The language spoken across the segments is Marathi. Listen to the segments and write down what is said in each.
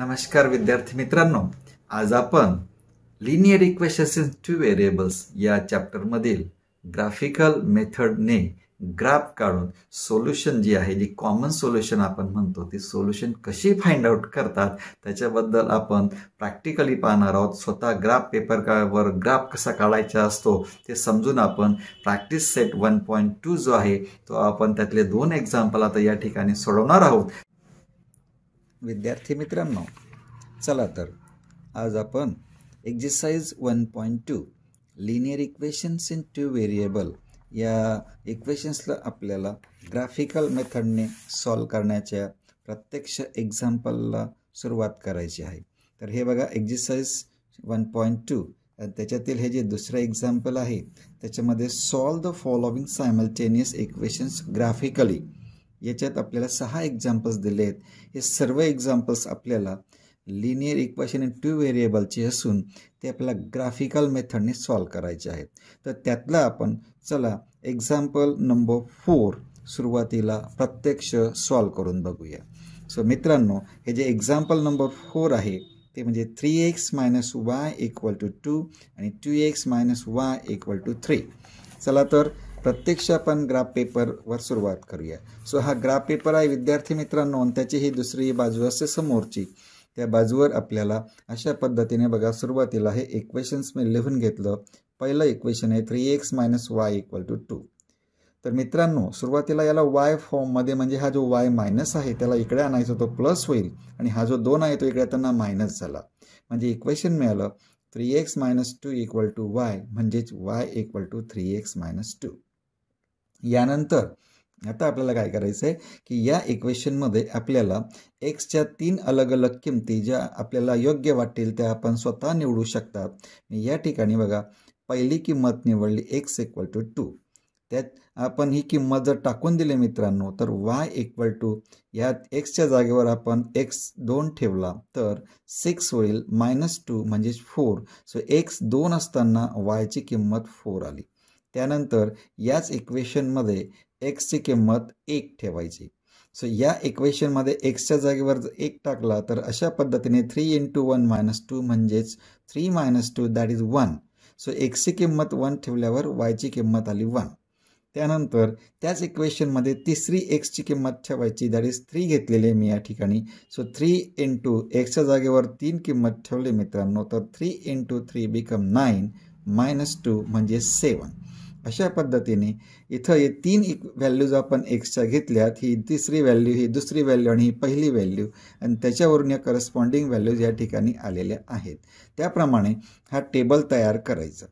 नमस्कार विद्यार्थी मित्रांनो आज आपण लिनियर इक्वेशन्स टू व्हेरिएबल्स या चॅप्टरमधील ग्राफिकल मेथडने ग्राफ काढून सोल्युशन जी आहे जी कॉमन सोल्युशन आपण म्हणतो ती सोल्युशन कशी फाइंड आउट करतात त्याच्याबद्दल आपण प्रॅक्टिकली पाहणार आहोत स्वतः ग्राफ पेपर का वर ग्राफ कसा काढायचा असतो ते समजून आपण practice set one point two जो आहे तो आपण त्यातले दोन एक्झाम्पल आता या ठिकाणी सोडवणार आहोत विद्यार्थी मित्रांनो चला तर आज आपण exercise one point two linear equations in two variable या इक्वेशन्सला आपल्याला ग्राफिकल मेथडने सॉल्व करण्याच्या प्रत्यक्ष एक्झाम्पलला सुरुवात करायची आहे तर हे बघा एक्झरसाइज वन पॉईंट टू त्याच्यातील हे जे दुसरं एक्झाम्पल आहे त्याच्यामध्ये solve the following simultaneous equations graphically याच्यात आपल्याला सहा एक्झाम्पल्स दिले आहेत हे सर्व एक्झाम्पल्स आपल्याला लिनियर इक्वेशन इन टू व्हेरिएबलचे असून ते आपल्याला ग्राफिकल मेथडने सॉल्व करायचे आहेत तर त्यातला आपण चला एक्झाम्पल नंबर फोर सुरुवातीला प्रत्यक्ष सॉल्व करून बघूया सो मित्रांनो हे जे एक्झाम्पल नंबर फोर आहे ते म्हणजे three x minus Y equal to two आणि two X minus Y equal to three चला तर प्रत्यक्ष आपण ग्राफ पेपरवर सुरुवात करूया सो हा ग्राफ पेपर आहे विद्यार्थी मित्रांनो त्याची ही दुसरी बाजू असते समोरची त्या बाजूवर आपल्याला अशा पद्धतीने बघा सुरुवातीला हे इक्वेशन्स मी लिहून घेतलं पहिलं इक्वेशन आहे three x minus Y equal to two तर मित्रांनो सुरुवातीला याला वाय फॉर्ममध्ये म्हणजे हा जो वाय मायनस आहे त्याला इकडे आणायचा तो प्लस होईल आणि हा जो दोन आहे तो इकडे त्यांना मायनस झाला म्हणजे इक्वेशन मिळालं three x minus two equal to Y म्हणजेच Y equal to three x minus two यानंतर आता आपल्याला काय करायचं आहे की या इक्वेशनमध्ये आपल्याला एक्सच्या तीन अलग अलग किमती ज्या आपल्याला योग्य वाटतील त्या आपण स्वतः निवडू शकतात मी या ठिकाणी बघा पहिली किंमत निवडली एक्स इक्वल टू टू त्यात आपण ही किंमत जर टाकून दिली मित्रांनो तर वाय इक्वल टू या एक्सच्या जागेवर आपण एक्स दोन ठेवला तर सिक्स होईल मायनस टू म्हणजेच फोर सो एक्स दोन असताना वायची किंमत फोर आली त्यानंतर याच इक्वेशनमध्ये एक्सची किंमत एक ठेवायची सो या इक्वेशनमध्ये एक्सच्या जागेवर जर एक टाकला तर अशा पद्धतीने three into one minus two म्हणजेच three minus two that is one so एक्सची किंमत वन ठेवल्यावर वायची किंमत आली वन त्यानंतर त्याच इक्वेशनमध्ये तिसरी एक्सची किंमत ठेवायची दॅट इज थ्री घेतलेली आहे मी या ठिकाणी सो थ्री इंटू एक्सच्या जागेवर तीन किंमत ठेवली मित्रांनो तर three into three become nine minus two म्हणजे सेवन अशा पद्धतीने इथं हे तीन इक् व्हॅल्यूज आपण एक्सच्या घेतल्यात ही तिसरी व्हॅल्यू ही दुसरी व्हॅल्यू आणि ही पहिली व्हॅल्यू आणि त्याच्यावरून या करस्पॉन्डिंग व्हॅल्यूज या ठिकाणी आलेल्या आहेत त्याप्रमाणे हा टेबल तयार करायचा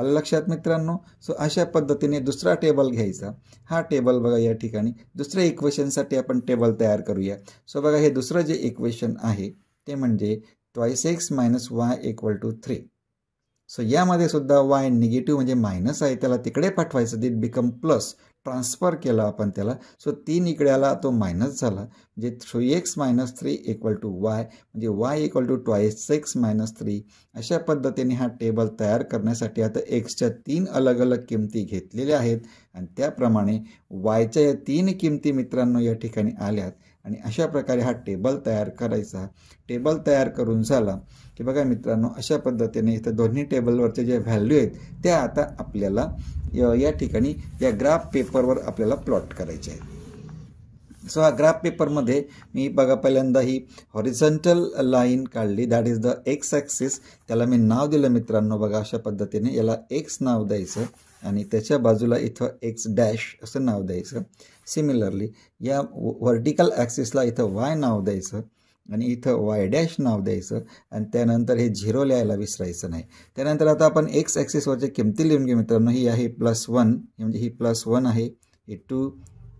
आलं लक्षात मित्रांनो सो अशा पद्धतीने दुसरा टेबल घ्यायचा हा टेबल बघा या ठिकाणी दुसऱ्या इक्वेशनसाठी आपण टेबल तयार करूया सो बघा हे दुसरं जे इक्वेशन आहे ते म्हणजे twice X minus Y equal to three so यामध्ये सुद्धा वाय निगेटिव्ह म्हणजे मायनस आहे त्याला तिकडे पाठवायचं दिट बिकम प्लस ट्रान्सफर केला आपण त्याला सो तीन इकडे आला तो मायनस झाला म्हणजे three x minus three equal to Y म्हणजे Y equal to twice X minus three अशा पद्धतीने हा टेबल तयार करण्यासाठी आता एक्सच्या तीन अलग अलग किमती घेतलेल्या आहेत आणि त्याप्रमाणे वायच्या या तीन किमती मित्रांनो या ठिकाणी आल्यात आणि अशा प्रकारे हा टेबल तयार करायचा टेबल तयार करून झाला की बघा मित्रांनो अशा पद्धतीने इथं दोन्ही टेबलवरचे जे व्हॅल्यू आहेत त्या आता आपल्याला या ठिकाणी या ग्राफ पेपरवर आपल्याला प्लॉट करायचे आहेत सो हा ग्राफ पेपरमध्ये मी बघा पहिल्यांदा ही हॉरिझॉन्टल लाईन काढली that is the X axis त्याला मी नाव दिलं मित्रांनो बघा अशा पद्धतीने याला एक्स नाव द्यायचं आणि त्याच्या बाजूला इथं एक्स डॅश असं नाव द्यायचं सिमिलरली या व्हर्टिकल ॲक्सिसला इथं वाय नाव द्यायचं आणि इथं वाय डॅश नाव द्यायचं आणि त्यानंतर हे झिरो लिहायला विसरायचं नाही त्यानंतर आता आपण एक्स ॲक्सिसवरचे किमती लिहून घेऊ मित्रांनो ही आहे प्लस वन म्हणजे ही प्लस वन आहे हे two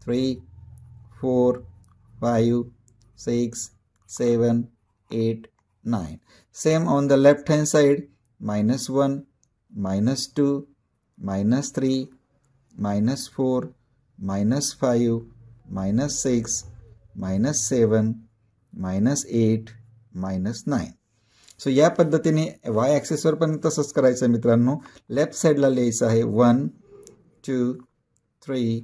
three four five six seven eight nine same on the left hand side minus one minus two minus three minus four minus five minus six minus seven minus eight minus nine so या पद्धतीने वाय ॲक्सेसवर पण तसंच करायचं आहे मित्रांनो लेफ्ट साईडला लिहायचं आहे वन टू थ्री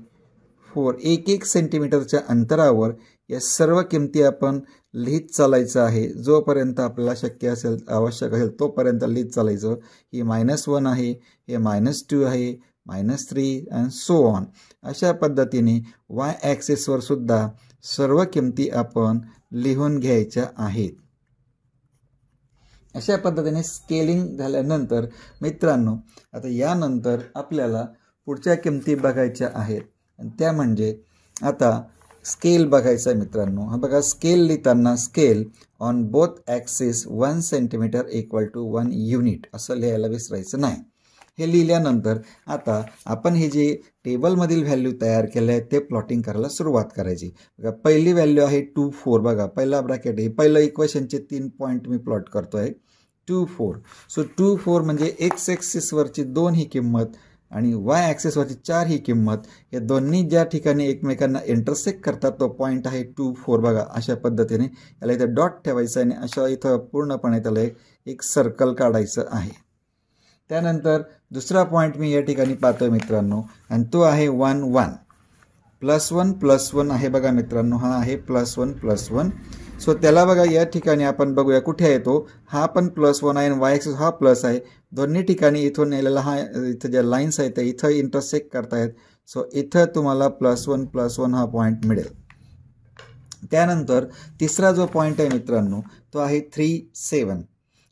फोर एक एक सेंटीमीटरच्या अंतरावर या सर्व किमती आपण लिहित चालायचं आहे जोपर्यंत आपल्याला शक्य असेल आवश्यक असेल तोपर्यंत लिहित चालायचं ही मायनस वन आहे हे मायनस टू आहे minus three and so on अशा पद्धतीने वाय ॲक्सेसवर सुद्धा सर्व किमती आपण लिहून घ्यायच्या आहेत अशा पद्धतीने स्केलिंग झाल्यानंतर मित्रांनो आता यानंतर आपल्याला पुढच्या किमती बघायच्या आहेत त्या म्हणजे आता स्केल बघायचा आहे मित्रांनो हा बघा स्केल लिहिताना scale on both axis one centimetre equal to one unit असं लिहायला विसरायचं नाही हे लिहिल्यानंतर आता आपण हे जे टेबलमधील व्हॅल्यू तयार केले आहे ते प्लॉटिंग करायला सुरुवात करायची बघा पहिली व्हॅल्यू आहे टू फोर बघा पहिला ब्रॅकेट आहे पहिलं इक्वेशनचे तीन पॉईंट मी प्लॉट करतो आहे two four so two four म्हणजे एक्स एक्सिसवरची दोन ही किंमत आणि वाय ॲक्सेसवरची चार ही किंमत हे दोन्ही ज्या ठिकाणी एकमेकांना इंटरसेक्ट करतात तो पॉईंट आहे टू फोर बघा अशा पद्धतीने याला इथं डॉट ठेवायचं आणि अशा इथं पूर्णपणे त्याला एक सर्कल काढायचं आहे त्यानंतर दुसरा पॉईंट मी या ठिकाणी पाहतोय मित्रांनो आणि तो आहे one one plus one plus one आहे बघा मित्रांनो हा आहे plus one plus one so त्याला बघा या ठिकाणी आपण बघूया कुठे येतो तो हा पण प्लस वन आहे आणि वाय एक्सेस हा प्लस आहे दोन्ही ठिकाणी इथून नेलेला हा इथं ज्या लाईन्स आहेत त्या इथं इंटरसेक्ट करतायत सो इथं तुम्हाला प्लस वन प्लस वन हा पॉईंट मिळेल त्यानंतर तिसरा जो पॉईंट आहे मित्रांनो तो आहे three seven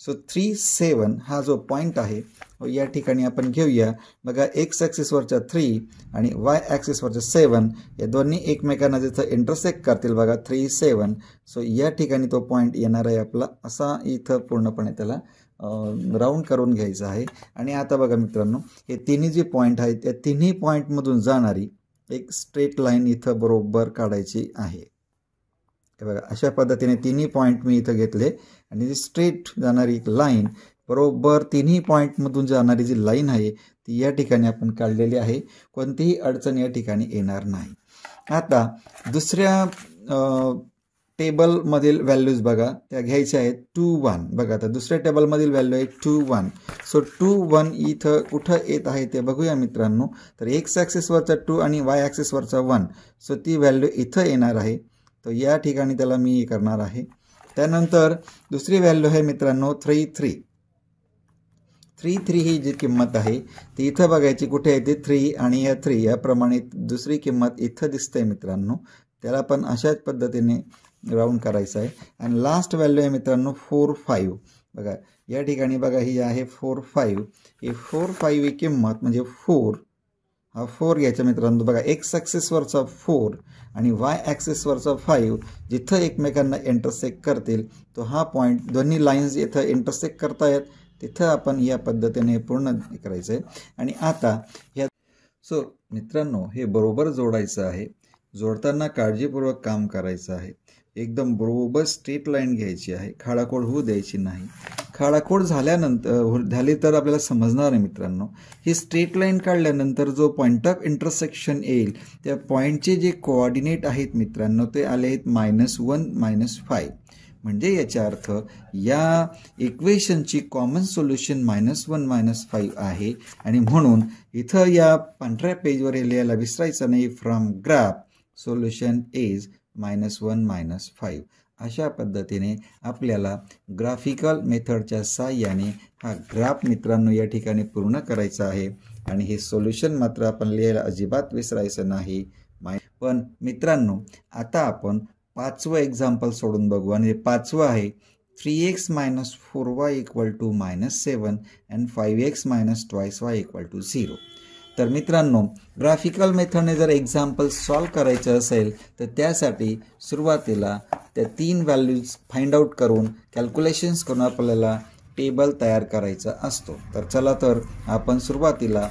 so three seven हा जो पॉईंट आहे हो, या ठिकाणी आपण घेऊया बघा एक्स ॲक्सिसवरच्या थ्री आणि वाय ॲक्सिसवरच्या सेवन या दोन्ही एकमेकांना जिथं इंटरसेक्ट करतील बघा थ्री सेवन सो या ठिकाणी तो पॉईंट येणार आहे आपला असा इथं पूर्णपणे त्याला राऊंड करून घ्यायचा आहे आणि आता बघा मित्रांनो हे तिन्ही जे पॉईंट आहेत त्या तिन्ही पॉईंटमधून जाणारी एक स्ट्रेट लाईन इथं बरोबर काढायची आहे हे बघा अशा पद्धतीने तिन्ही पॉईंट मी इथं घेतले आणि जी स्ट्रेट जाणारी एक लाईन बरोबर तिन्ही पॉईंटमधून जाणारी जी लाईन आहे ती या ठिकाणी आपण काढलेली आहे कोणतीही अडचण या ठिकाणी येणार नाही आता दुसऱ्या टेबलमधील व्हॅल्यूज बघा त्या घ्यायच्या आहेत टू वन बघा आता दुसऱ्या टेबलमधील व्हॅल्यू आहे two one so two one इथं कुठं येत आहे ते बघूया मित्रांनो तर एक्स ॲक्सेसवरचा टू आणि वाय ॲक्सेसवरचा वन सो ती व्हॅल्यू इथं येणार आहे तर या ठिकाणी त्याला मी करणार आहे त्यानंतर दुसरी व्हॅल्यू आहे मित्रांनो थ्री थ्री थ्री थ्री ही जी किंमत आहे ती इथं बघायची कुठे आहे ती थ्री आणि या थ्री याप्रमाणे दुसरी किंमत इथं दिसते मित्रांनो त्याला पण अशाच पद्धतीने राऊंड करायचं आहे आणि लास्ट व्हॅल्यू आहे मित्रांनो फोर फाईव्ह बघा या ठिकाणी बघा ही आहे फोर फाईव्ह ही फोर फाईव्ह ही किंमत म्हणजे फोर हा फोर घ्यायचा मित्रांनो बघा एक्स ॲक्सेसवरचा फोर आणि वाय ॲक्सेसवरचा फाईव्ह जिथं एकमेकांना इंटरसेक्ट करतील तो हा पॉईंट दोन्ही लाईन्स इथं इंटरसेक्ट करतायत तिथं आपण या पद्धतीने पूर्ण करायचं आहे आणि आता ह्या सो मित्रांनो हे बरोबर जोडायचं आहे जोडताना काळजीपूर्वक काम करायचं आहे एकदम बरोबर स्ट्रेट लाईन घ्यायची आहे खाडाखोड होऊ द्यायची नाही खाडाखोड झाल्यानंतर झाली तर आपल्याला समजणार आहे मित्रांनो ही स्ट्रेट लाईन काढल्यानंतर जो पॉईंट ऑफ इंटरसेक्शन येईल त्या पॉईंटचे जे कोऑर्डिनेट आहेत मित्रांनो ते आले आहेत मायनस वन मायनस फाय म्हणजे याचा अर्थ या इक्वेशनची common solution minus one minus five आहे आणि म्हणून इथं या पांढऱ्या पेजवर लिहायला विसरायचं नाही from graph solution is minus one minus five अशा पद्धतीने आपल्याला ग्राफिकल मेथडच्या साह्याने हा ग्राफ मित्रांनो या ठिकाणी पूर्ण करायचा आहे आणि हे सोल्युशन मात्र आपण लिहायला अजिबात विसरायचं नाही पण मित्रांनो आता आपण पाचवं एक्झाम्पल सोडून बघू आणि पाचवं आहे three x minus four y equal to minus seven and five x minus twice y equal to zero तर मित्रांनो ग्राफिकल मेथडने जर एक्झाम्पल सॉल्व करायचं असेल तर त्यासाठी सुरुवातीला त्या तीन व्हॅल्यूज फाइंड आउट करून कॅल्क्युलेशन्स करून आपल्याला टेबल तयार करायचा असतो तर चला तर आपण सुरुवातीला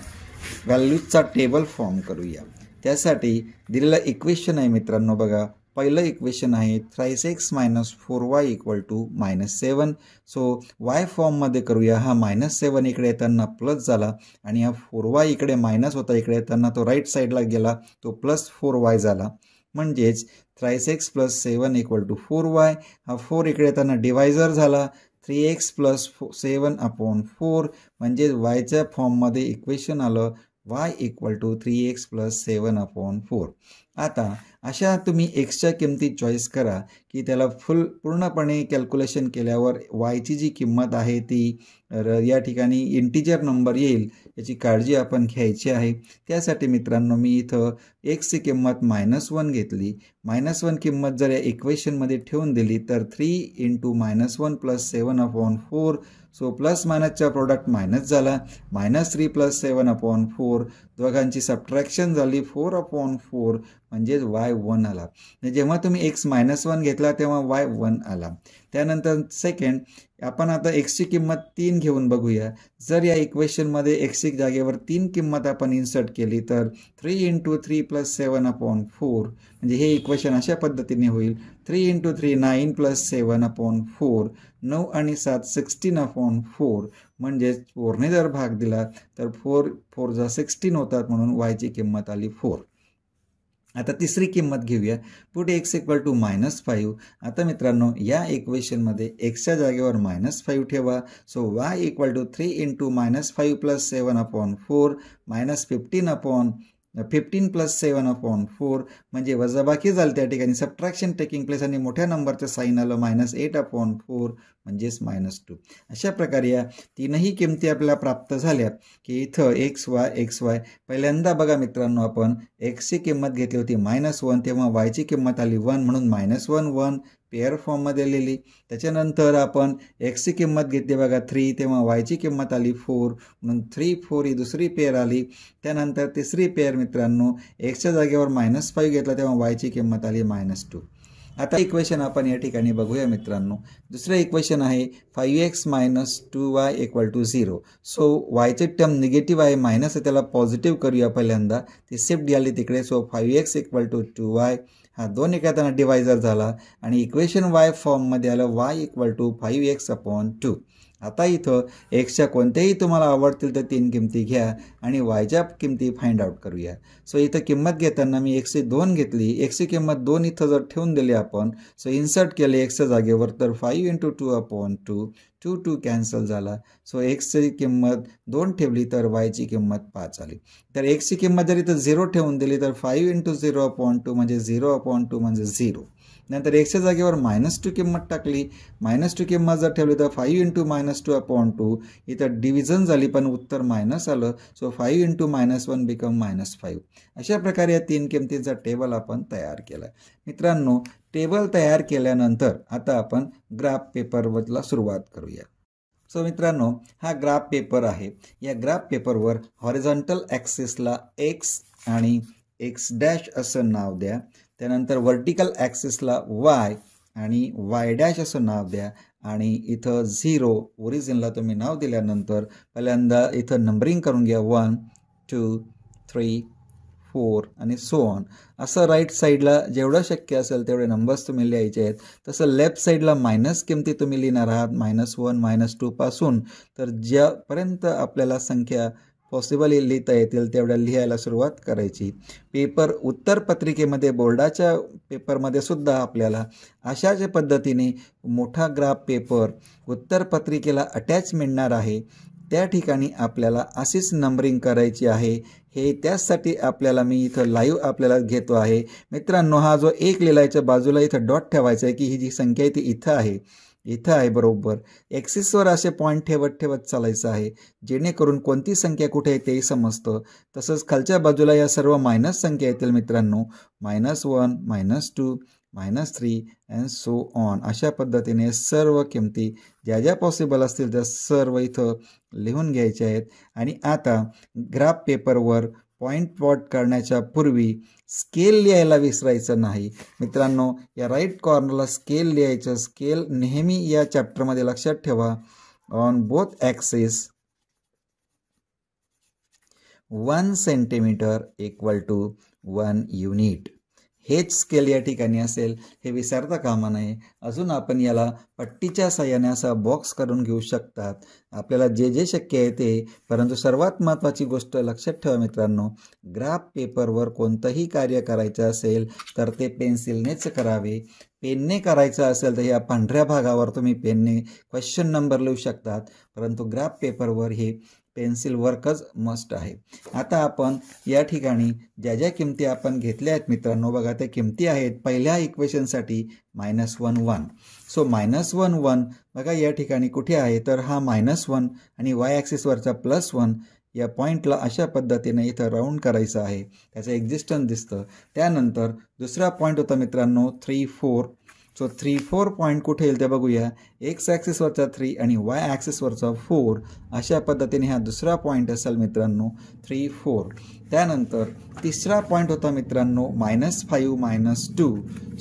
व्हॅल्यूजचा टेबल फॉर्म करूया त्यासाठी दिलेलं इक्वेशन आहे मित्रांनो बघा पहिलं इक्वेशन आहे thrice x minus four y equal to minus seven so y फॉर्ममध्ये करूया हा मायनस सेवन इकडे येताना प्लस झाला आणि हा फोर वाय इकडे मायनस होता इकडे येताना तो राईट साईडला गेला तो प्लस फोर वाय झाला म्हणजेच x plus seven equal to four y हा फोर इकडे येताना डिवायझर झाला थ्री एक्स प्लस फो सेवन अपॉन फोर म्हणजेच वायच्या फॉर्ममध्ये इक्वेशन आलं y equal to three x plus seven upon four आता अशा तुम्ही एक्सच्या किमती चॉईस करा की त्याला फुल पूर्णपणे कॅल्क्युलेशन केल्यावर वायची जी किंमत आहे ती या ठिकाणी इंटीजर नंबर येईल याची काळजी आपण घ्यायची आहे त्यासाठी मित्रांनो मी इथं एक्सची किंमत मायनस वन घेतली मायनस वन किंमत जर या इक्वेशनमध्ये ठेवून दिली तर three into minus one plus seven upon four so plus मायनसचा प्रोडक्ट मायनस झाला minus three plus seven upon four दोघांची सबट्रॅक्शन झाली फोर अपॉन फोर म्हणजेच वाय वन आला म्हणजे जेव्हा तुम्ही एक्स मायनस वन घेतला तेव्हा वाय वन आला त्यानंतर सेकंड आपण आता एक्सची किंमत तीन घेऊन बघूया जर या इक्वेशनमध्ये एक्सिक जागेवर तीन किंमत आपण इन्सर्ट केली तर three into three plus seven upon four म्हणजे हे इक्वेशन अशा पद्धतीने होईल three into three nine plus seven upon four नऊ आणि सात सिक्स्टीन अपॉन फोर म्हणजेच फोरने जर भाग दिला तर फोर फोर जा सिक्स्टीन होतात म्हणून वायची किंमत आली फोर आता तिसरी किंमत घेऊया पुढे x equal to minus five आता मित्रांनो या इक्वेशनमध्ये एक्सच्या जागेवर मायनस फाईव्ह ठेवा so y equal to three into minus five plus seven upon four minus fifteen upon fifteen plus seven upon four म्हणजे वजाबाकी झालं त्या ठिकाणी सबट्रॅक्शन टेकिंग प्लेस आणि मोठ्या नंबरचं साईन आलं मायनस एट अपॉन फोर म्हणजेच मायनस टू अशा प्रकारे या तीनही किमती आपल्याला प्राप्त झाल्या की इथं एक्स वाय एक्स वाय पहिल्यांदा बघा मित्रांनो आपण एक्सची किंमत घेतली होती मायनस वन तेव्हा वायची किंमत आली वन म्हणून मायनस वन वन पेअर फॉर्ममध्ये लिहिली त्याच्यानंतर आपण एक्सची किंमत घेतली बघा थ्री तेव्हा वायची किंमत आली फोर म्हणून थ्री फोर ही दुसरी पेअर आली त्यानंतर तिसरी पेअर मित्रांनो एक्सच्या जागेवर मायनस फाईव्ह घेतला तेव्हा वायची किंमत आली मायनस टू आता इक्वेशन आपण या ठिकाणी बघूया मित्रांनो दुसरं इक्वेशन आहे five x minus two y equal to zero so वायचे टर्म निगेटिव्ह आहे मायनस आहे त्याला पॉझिटिव्ह करूया पहिल्यांदा ते शिफ्ट आली तिकडे so five x equal to two y हा दोन त्यांना डिवायजर झाला आणि इक्वेशन वाय फॉर्ममध्ये आलं y equal to five x upon two आता इथं एक्सच्या कोणत्याही तुम्हाला आवडतील तर तीन किमती घ्या आणि वायच्या किमती फाइंड आउट करूया सो इथं किंमत घेताना मी एकशे दोन घेतली एकशे किंमत दोन इथं जर ठेवून दिली आपण सो इन्सर्ट केले एक्सच्या जागेवर तर five into two upon two two two cancel झाला सो एक्सची किंमत दोन ठेवली तर वायची किंमत पाच आली तर एक्सची किंमत जर इथं झिरो ठेवून दिली तर five into zero upon two म्हणजे झिरो अपॉन टू म्हणजे झिरो नंतर एक्सच्या जागेवर मायनस टू किंमत टाकली मायनस टू किंमत जर ठेवली तर five into minus two upon two इथं डिव्हिजन झाली पण उत्तर मायनस आलं so five into minus one become minus five अशा प्रकारे या तीन किमतीचा टेबल आपण तयार केला मित्रांनो टेबल तयार केल्यानंतर आता आपण ग्राफ पेपरला सुरुवात करूया सो मित्रांनो हा ग्राफ पेपर आहे या ग्राफ पेपरवर हॉरिझॉन्टल ॲक्सेसला एक्स आणि एक्स डॅश असं नाव द्या त्यानंतर व्हर्टिकल ॲक्सेसला वाय आणि वाय डॅश असं नाव द्या आणि इथं झिरो ओरिजिनला तुम्ही नाव दिल्यानंतर पहिल्यांदा इथं नंबरिंग करून घ्या वन टू थ्री फोर आणि सो ऑन असं राईट साईडला जेवढं शक्य असेल तेवढे नंबर्स तुम्ही लिहायचे आहेत तसं लेफ्ट साईडला मायनस किमती तुम्ही लिहिणार आहात मायनस वन मायनस टूपासून तर ज्यापर्यंत आपल्याला संख्या पॉसिबल लिहिता येतील तेवढ्या लिहायला सुरुवात करायची पेपर उत्तर पत्रिकेमध्ये बोर्डाच्या पेपरमध्ये सुद्धा आपल्याला अशाच पद्धतीने मोठा ग्राफ पेपर उत्तर पत्रिकेला अटॅच मिळणार आहे त्या ठिकाणी आपल्याला अशीच नंबरिंग करायची आहे हे त्याचसाठी आपल्याला मी इथं लाईव्ह आपल्याला घेतो आहे मित्रांनो हा जो एक लिलायच्या बाजूला इथं डॉट ठेवायचा आहे की ही जी संख्या आहे ती इथं आहे इथं आहे बरोबर एक्सिसवर असे पॉईंट ठेवत ठेवत चालायचं आहे जेणेकरून कोणती संख्या कुठे आहे तेही समजतं तसंच खालच्या बाजूला या सर्व मायनस संख्या येतील मित्रांनो minus one minus two minus three and so on अशा पद्धतीने सर्व किमती ज्या ज्या पॉसिबल असतील त्या सर्व इथं लिहून घ्यायच्या आहेत आणि आता ग्राफ पेपरवर पॉईंट प्लॉट करण्याच्या पूर्वी स्केल लिहायला विसरायचं नाही मित्रांनो या राईट कॉर्नरला स्केल लिहायचं स्केल नेहमी या चॅप्टरमध्ये लक्षात ठेवा on both axes one centimetre equal to one unit हेच स्केल या ठिकाणी असेल हे विसरता कामा नये अजून आपण याला पट्टीच्या साह्याने असा बॉक्स करून घेऊ शकतात आपल्याला जे जे शक्य आहे ते परंतु सर्वात महत्त्वाची गोष्ट लक्षात ठेवा मित्रांनो ग्राफ पेपरवर कोणतंही कार्य करायचं असेल तर ते पेन्सिलनेच करावे पेनने करायचं असेल तर या पांढऱ्या भागावर तुम्ही पेनने क्वेश्चन नंबर लिहू शकतात परंतु ग्राफ पेपरवर हे पेन्सिल वर्कच मस्ट आहे आता आपण या ठिकाणी ज्या ज्या किमती आपण घेतल्या आहेत मित्रांनो बघा त्या किमती आहेत पहिल्या इक्वेशनसाठी minus one one so minus one one बघा या ठिकाणी कुठे आहे तर हा मायनस वन आणि वाय ॲक्सिसवरचा प्लस वन या पॉईंटला अशा पद्धतीने इथं राऊंड करायचं आहे त्याचं एक्झिस्टन्स दिसतं त्यानंतर दुसरा पॉईंट होता मित्रांनो three four so three four point कुठे येईल ते बघूया एक्स ॲक्सिसवरचा थ्री आणि वाय ॲक्सिसवरचा फोर अशा पद्धतीने हा दुसरा पॉईंट असेल मित्रांनो थ्री फोर त्यानंतर तिसरा पॉईंट होता मित्रांनो minus five minus two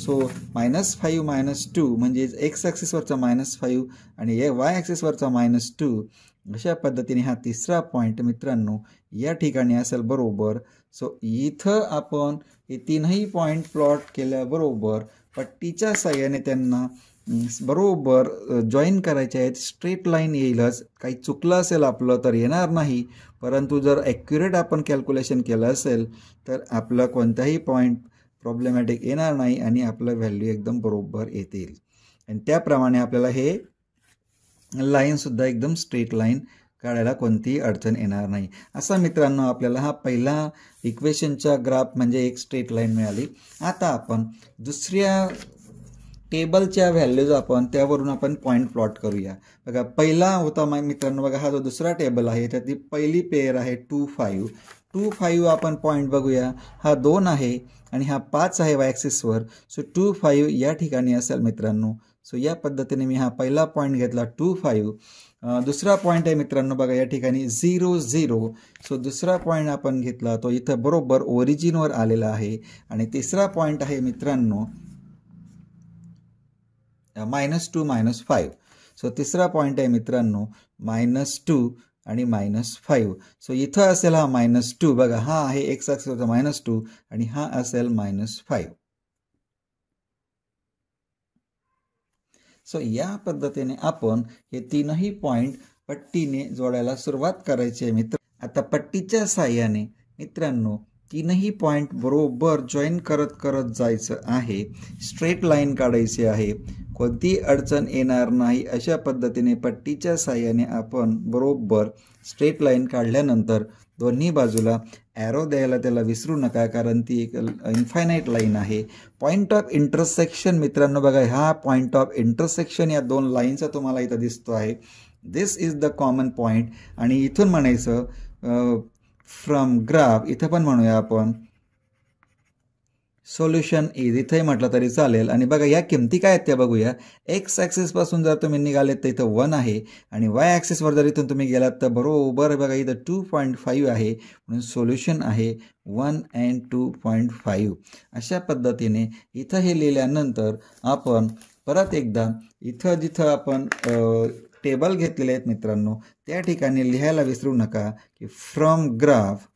so minus five minus two म्हणजेच एक्स ॲक्सिसवरचा मायनस फाईव्ह आणि ए वाय ॲक्सिसवरचा मायनस टू अशा पद्धतीने हा तिसरा पॉईंट मित्रांनो या ठिकाणी असेल बरोबर सो इथं आपण हे तीनही पॉईंट प्लॉट केल्याबरोबर पट्टीच्या साह्याने त्यांना बरोबर जॉईन करायचे आहेत स्ट्रेट लाईन येईलच काही चुकलं असेल आपलं तर येणार नाही परंतु जर ॲक्युरेट आपण कॅल्क्युलेशन केलं असेल तर आपलं कोणताही पॉईंट प्रॉब्लेमॅटिक येणार नाही आणि आपलं व्हॅल्यू एकदम बरोबर येतील आणि त्याप्रमाणे आपल्याला हे लाईनसुद्धा एकदम स्ट्रेट लाईन काढायला कोणतीही अडचण येणार नाही असा मित्रांनो आपल्याला हा पहिला इक्वेशनचा ग्राफ म्हणजे एक स्ट्रेट लाईन मिळाली आता आपण दुसऱ्या टेबलच्या व्हॅल्यूज आपण त्यावरून आपण पॉईंट प्लॉट करूया बघा पहिला होता मा मित्रांनो बघा हा जो दुसरा टेबल आहे त्यातली पहिली पेअर आहे टू फाईव्ह टू फाईव्ह आपण पॉईंट बघूया हा दोन आहे आणि हा पाच आहे वायक्सिसवर सो टू फाईव्ह या ठिकाणी असेल मित्रांनो सो या पद्धतीने मी हा पहिला पॉईंट घेतला टू फाईव्ह दुसरा पॉईंट आहे मित्रांनो बघा या ठिकाणी झिरो झिरो सो दुसरा पॉईंट आपण घेतला तो इथं बरोबर ओरिजिनवर आलेला आहे आणि तिसरा पॉईंट आहे मित्रांनो minus two minus five so तिसरा पॉईंट आहे मित्रांनो मायनस टू आणि मायनस फाईव्ह सो इथं असेल हा मायनस टू बघा हा आहे एक्स ॲक्सिसचा मायनस टू आणि हा असेल मायनस फाईव्ह सो या पद्धतीने आपण हे तीनही पॉईंट पट्टीने जोडायला सुरुवात करायची आहे मित्र आता पट्टीच्या साह्याने मित्रांनो तीनही पॉईंट बरोबर जॉईन करत करत जायचं आहे स्ट्रेट लाईन काढायची आहे कोणतीही अडचण येणार नाही अशा पद्धतीने पट्टीच्या साह्याने आपण बरोबर स्ट्रेट लाईन काढल्यानंतर दोन्ही बाजूला ॲरो द्यायला त्याला विसरू नका कारण ती एक इन्फायनाईट लाईन आहे पॉईंट ऑफ इंटरसेक्शन मित्रांनो बघा हा पॉईंट ऑफ इंटरसेक्शन या दोन लाईनचा तुम्हाला इथं दिसतो आहे this is the common point आणि इथून म्हणायचं फ्रॉम ग्राफ इथं पण म्हणूया आपण सोल्युशन इज इथंही म्हटलं तरी चालेल आणि बघा या किमती काय आहेत त्या बघूया एक्स ॲक्सेसपासून जर तुम्ही निघालेत तर इथं वन आहे आणि वाय ॲक्सेसवर जर इथून तुम्ही गेलात तर बरोबर बघा इथं टू पॉईंट फाईव्ह आहे म्हणून सोल्युशन आहे one and two point five अशा पद्धतीने इथं हे लिहिल्यानंतर आपण परत एकदा इथं जिथं आपण टेबल घेतलेले आहेत मित्रांनो त्या ठिकाणी लिहायला विसरू नका की from graph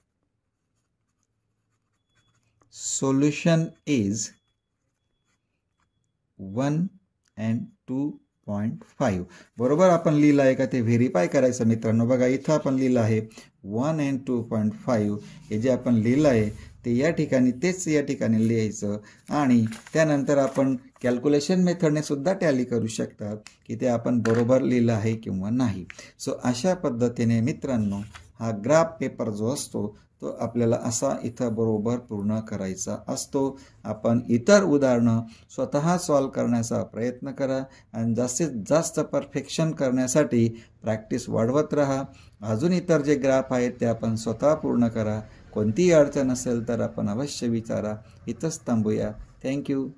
solution is 1 and two five बरोबर आपण लिहिलं आहे का ते व्हेरीफाय करायचं मित्रांनो बघा इथं आपण लिहिलं आहे वन अँड टू फाईव्ह हे जे आपण लिहिलं आहे ते या ठिकाणी तेच या ठिकाणी लिहायचं आणि त्यानंतर आपण कॅल्क्युलेशन मेथडने सुद्धा टॅली करू शकतात की ते आपण बरोबर लिहिलं आहे किंवा नाही सो अशा पद्धतीने मित्रांनो हा ग्राफ पेपर जो असतो तो आपल्याला असा इथं बरोबर पूर्ण करायचा असतो आपण इतर उदाहरणं स्वतः सॉल्व करण्याचा प्रयत्न करा आणि जास्तीत जास्त परफेक्शन करण्यासाठी प्रॅक्टिस वाढवत राहा अजून इतर जे ग्राफ आहेत ते आपण स्वतः पूर्ण करा कोणतीही अडचण असेल तर आपण अवश्य विचारा इथंच थांबूया थँक्यू